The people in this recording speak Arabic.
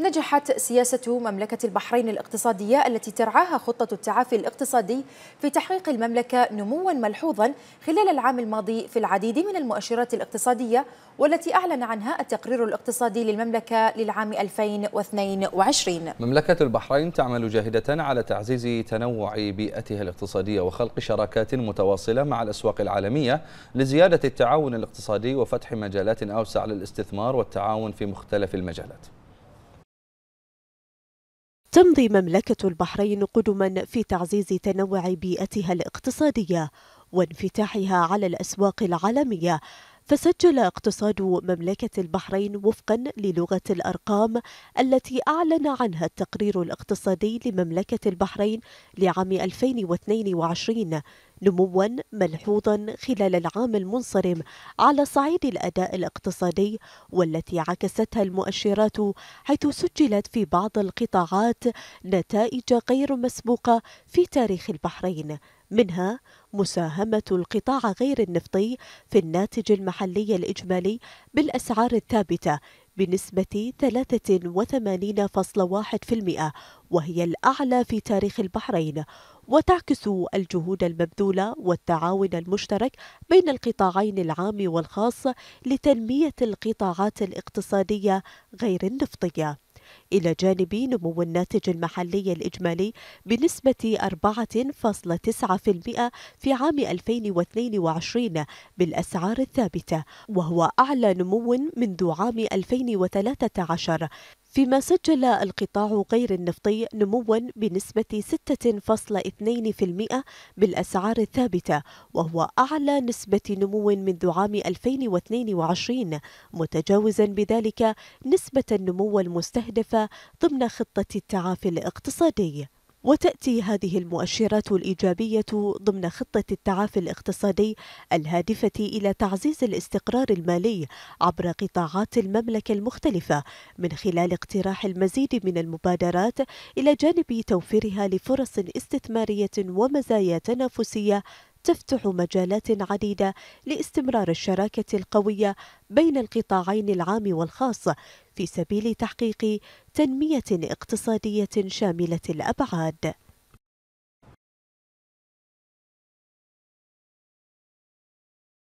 نجحت سياسة مملكة البحرين الاقتصادية التي ترعاها خطة التعافي الاقتصادي في تحقيق المملكة نموا ملحوظا خلال العام الماضي في العديد من المؤشرات الاقتصادية والتي أعلن عنها التقرير الاقتصادي للمملكة للعام 2022 مملكة البحرين تعمل جاهدة على تعزيز تنوع بيئتها الاقتصادية وخلق شراكات متواصلة مع الأسواق العالمية لزيادة التعاون الاقتصادي وفتح مجالات أوسع للاستثمار والتعاون في مختلف المجالات تمضي مملكة البحرين قدما في تعزيز تنوع بيئتها الاقتصادية وانفتاحها على الأسواق العالمية فسجل اقتصاد مملكة البحرين وفقا للغة الأرقام التي أعلن عنها التقرير الاقتصادي لمملكة البحرين لعام 2022 نموا ملحوظا خلال العام المنصرم على صعيد الأداء الاقتصادي والتي عكستها المؤشرات حيث سجلت في بعض القطاعات نتائج غير مسبوقة في تاريخ البحرين منها مساهمة القطاع غير النفطي في الناتج المحلي الإجمالي بالأسعار الثابتة بنسبة 83.1% وهي الأعلى في تاريخ البحرين وتعكس الجهود المبذولة والتعاون المشترك بين القطاعين العام والخاص لتنمية القطاعات الاقتصادية غير النفطية إلى جانب نمو الناتج المحلي الإجمالي بنسبة 4.9% في عام 2022 بالأسعار الثابتة وهو أعلى نمو منذ عام 2013 فيما سجل القطاع غير النفطي نموا بنسبة 6.2% بالأسعار الثابتة وهو أعلى نسبة نمو منذ عام 2022 متجاوزا بذلك نسبة النمو المستهدفة ضمن خطة التعافي الاقتصادي وتأتي هذه المؤشرات الإيجابية ضمن خطة التعافي الاقتصادي الهادفة إلى تعزيز الاستقرار المالي عبر قطاعات المملكة المختلفة من خلال اقتراح المزيد من المبادرات إلى جانب توفيرها لفرص استثمارية ومزايا تنافسية تفتح مجالات عديدة لاستمرار الشراكة القوية بين القطاعين العام والخاص في سبيل تحقيق تنمية اقتصادية شاملة الأبعاد